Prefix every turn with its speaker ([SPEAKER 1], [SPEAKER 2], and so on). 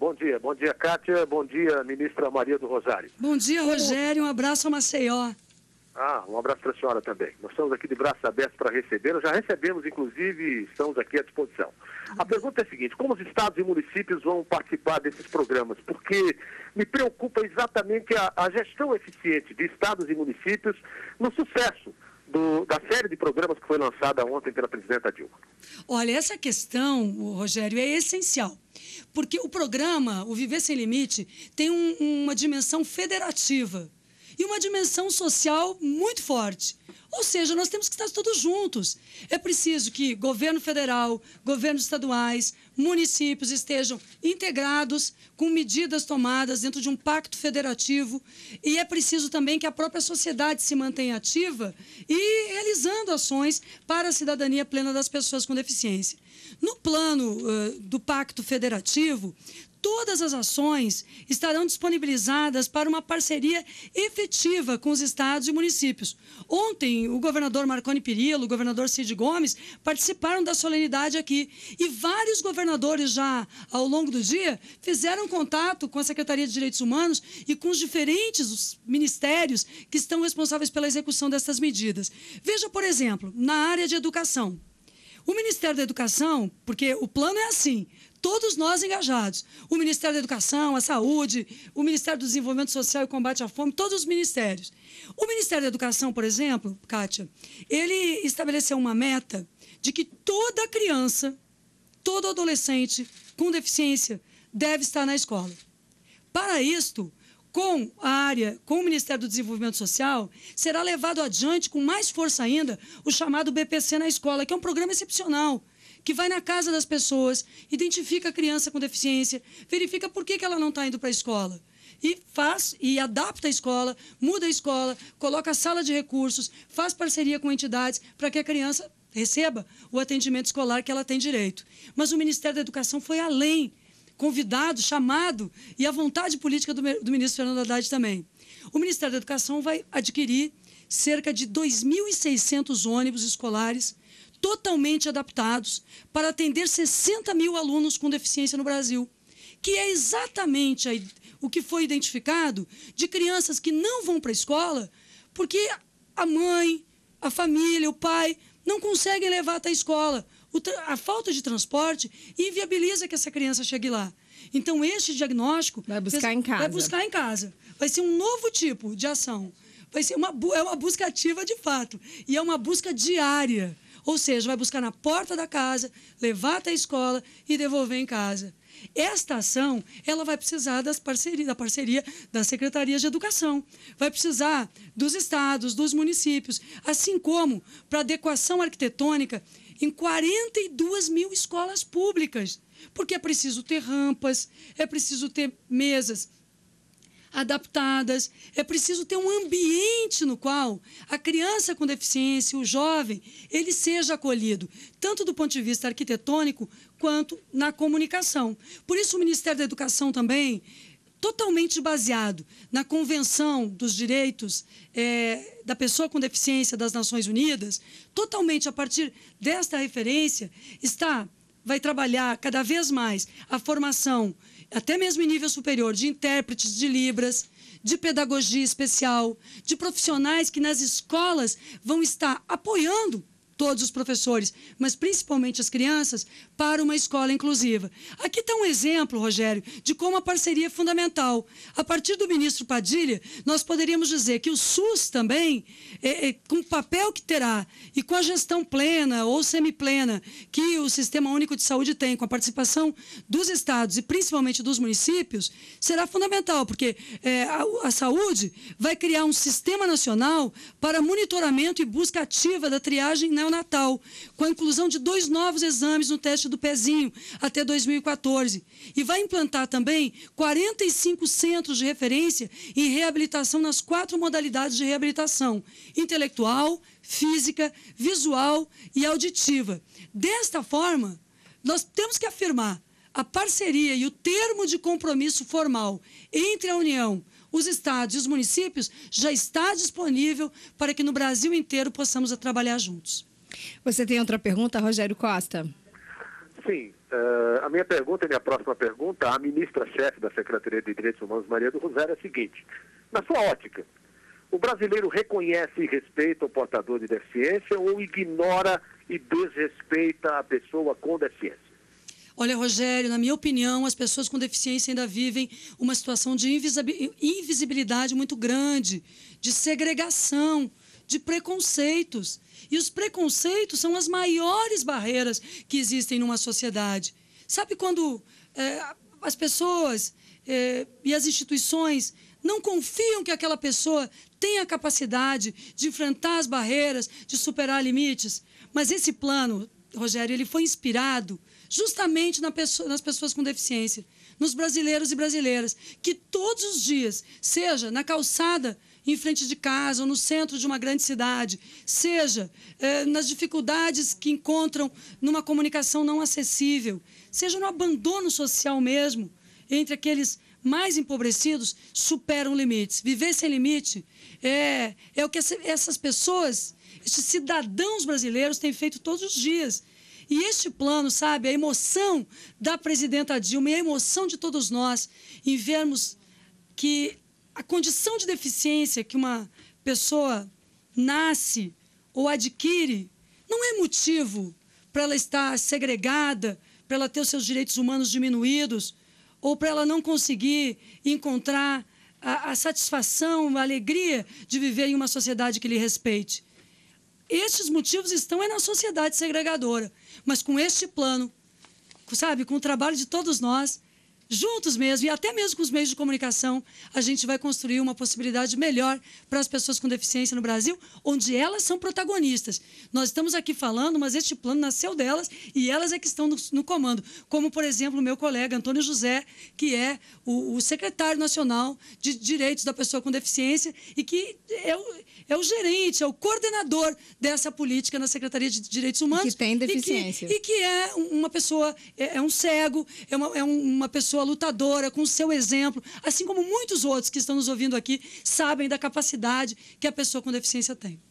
[SPEAKER 1] Bom dia, bom dia, Kátia. Bom dia, ministra Maria do Rosário. Bom dia, Rogério. Um abraço ao Maceió. Ah, um abraço para a senhora também. Nós estamos aqui de braços abertos para receber. Nós já recebemos, inclusive, estamos aqui à disposição. A pergunta é a seguinte: como os estados e municípios vão participar desses programas? Porque me preocupa exatamente a, a gestão eficiente de estados e municípios no sucesso do, da série de programas que foi lançada ontem pela presidenta Dilma. Olha, essa questão, Rogério, é essencial. Porque o programa, o Viver Sem Limite, tem um, uma dimensão federativa e uma dimensão social muito forte. Ou seja, nós temos que estar todos juntos. É preciso que governo federal, governos estaduais, municípios estejam integrados com medidas tomadas dentro de um pacto federativo. E é preciso também que a própria sociedade se mantenha ativa e realizando ações para a cidadania plena das pessoas com deficiência. No plano uh, do Pacto Federativo, todas as ações estarão disponibilizadas para uma parceria efetiva com os estados e municípios. Ontem, Assim, o governador Marconi Pirillo, o governador Cid Gomes participaram da solenidade aqui. E vários governadores já ao longo do dia fizeram contato com a Secretaria de Direitos Humanos e com os diferentes ministérios que estão responsáveis pela execução dessas medidas. Veja, por exemplo, na área de educação. O Ministério da Educação, porque o plano é assim, todos nós engajados. O Ministério da Educação, a Saúde, o Ministério do Desenvolvimento Social e Combate à Fome, todos os ministérios. O Ministério da Educação, por exemplo, Kátia, ele estabeleceu uma meta de que toda criança, todo adolescente com deficiência deve estar na escola. Para isto, com a área, com o Ministério do Desenvolvimento Social, será levado adiante com mais força ainda o chamado BPC na escola, que é um programa excepcional que vai na casa das pessoas, identifica a criança com deficiência, verifica por que, que ela não está indo para a escola. E faz e adapta a escola, muda a escola, coloca a sala de recursos, faz parceria com entidades para que a criança receba o atendimento escolar que ela tem direito. Mas o Ministério da Educação foi além convidado, chamado, e a vontade política do, do ministro Fernando Haddad também. O Ministério da Educação vai adquirir cerca de 2.600 ônibus escolares totalmente adaptados para atender 60 mil alunos com deficiência no Brasil, que é exatamente a, o que foi identificado de crianças que não vão para a escola porque a mãe, a família, o pai não conseguem levar até a escola a falta de transporte inviabiliza que essa criança chegue lá. Então, este diagnóstico. Vai buscar em casa. Vai buscar em casa. Vai ser um novo tipo de ação. Vai ser uma, é uma busca ativa de fato. E é uma busca diária. Ou seja, vai buscar na porta da casa, levar até a escola e devolver em casa. Esta ação, ela vai precisar das parceria, da parceria das secretarias de educação, vai precisar dos estados, dos municípios, assim como para adequação arquitetônica, em 42 mil escolas públicas, porque é preciso ter rampas, é preciso ter mesas adaptadas, é preciso ter um ambiente no qual a criança com deficiência, o jovem, ele seja acolhido, tanto do ponto de vista arquitetônico quanto na comunicação. Por isso o Ministério da Educação também totalmente baseado na Convenção dos Direitos é, da Pessoa com Deficiência das Nações Unidas, totalmente a partir desta referência, está vai trabalhar cada vez mais a formação, até mesmo em nível superior, de intérpretes de Libras, de pedagogia especial, de profissionais que nas escolas vão estar apoiando todos os professores, mas principalmente as crianças, para uma escola inclusiva. Aqui está um exemplo, Rogério, de como a parceria é fundamental. A partir do ministro Padilha, nós poderíamos dizer que o SUS também, é, é, com o papel que terá e com a gestão plena ou semiplena que o Sistema Único de Saúde tem, com a participação dos estados e principalmente dos municípios, será fundamental, porque é, a, a saúde vai criar um sistema nacional para monitoramento e busca ativa da triagem neonatal neonatal, com a inclusão de dois novos exames no teste do pezinho até 2014. E vai implantar também 45 centros de referência em reabilitação nas quatro modalidades de reabilitação: intelectual, física, visual e auditiva. Desta forma, nós temos que afirmar a parceria e o termo de compromisso formal entre a União, os estados e os municípios já está disponível para que no Brasil inteiro possamos trabalhar juntos. Você tem outra pergunta, Rogério Costa? Sim. Uh, a minha pergunta, a minha próxima pergunta, à ministra-chefe da Secretaria de Direitos Humanos, Maria do Rosário, é a seguinte. Na sua ótica, o brasileiro reconhece e respeita o portador de deficiência ou ignora e desrespeita a pessoa com deficiência? Olha, Rogério, na minha opinião, as pessoas com deficiência ainda vivem uma situação de invisibilidade muito grande, de segregação de preconceitos. E os preconceitos são as maiores barreiras que existem numa sociedade. Sabe quando é, as pessoas é, e as instituições não confiam que aquela pessoa tem a capacidade de enfrentar as barreiras, de superar limites? Mas esse plano, Rogério, ele foi inspirado justamente na pessoa, nas pessoas com deficiência, nos brasileiros e brasileiras, que todos os dias, seja na calçada em frente de casa ou no centro de uma grande cidade, seja eh, nas dificuldades que encontram numa comunicação não acessível, seja no abandono social mesmo entre aqueles mais empobrecidos, superam limites. Viver sem limite é, é o que essas pessoas, esses cidadãos brasileiros, têm feito todos os dias. E este plano, sabe, a emoção da presidenta Dilma e a emoção de todos nós em vermos que a condição de deficiência que uma pessoa nasce ou adquire não é motivo para ela estar segregada, para ela ter os seus direitos humanos diminuídos, ou para ela não conseguir encontrar a, a, satisfação, a alegria de viver em uma sociedade que lhe respeite. Estes motivos estão é na sociedade segregadora, mas com este plano, sabe, com o trabalho de todos nós, juntos mesmo, e até mesmo com os meios de comunicação, a gente vai construir uma possibilidade melhor para as pessoas com deficiência no Brasil, onde elas são protagonistas. Nós estamos aqui falando, mas este plano nasceu delas e elas é que estão no, no comando. Como, por exemplo, o meu colega Antônio José, que é o, o, secretário nacional de Direitos da Pessoa com Deficiência e que é o, é o gerente, é o coordenador dessa política na Secretaria de Direitos Humanos. E que tem deficiência. E que, e que é uma pessoa, é, é um cego, é uma, é uma pessoa pessoa lutadora, com o seu exemplo, assim como muitos outros que estão nos ouvindo aqui sabem da capacidade que a pessoa com deficiência tem.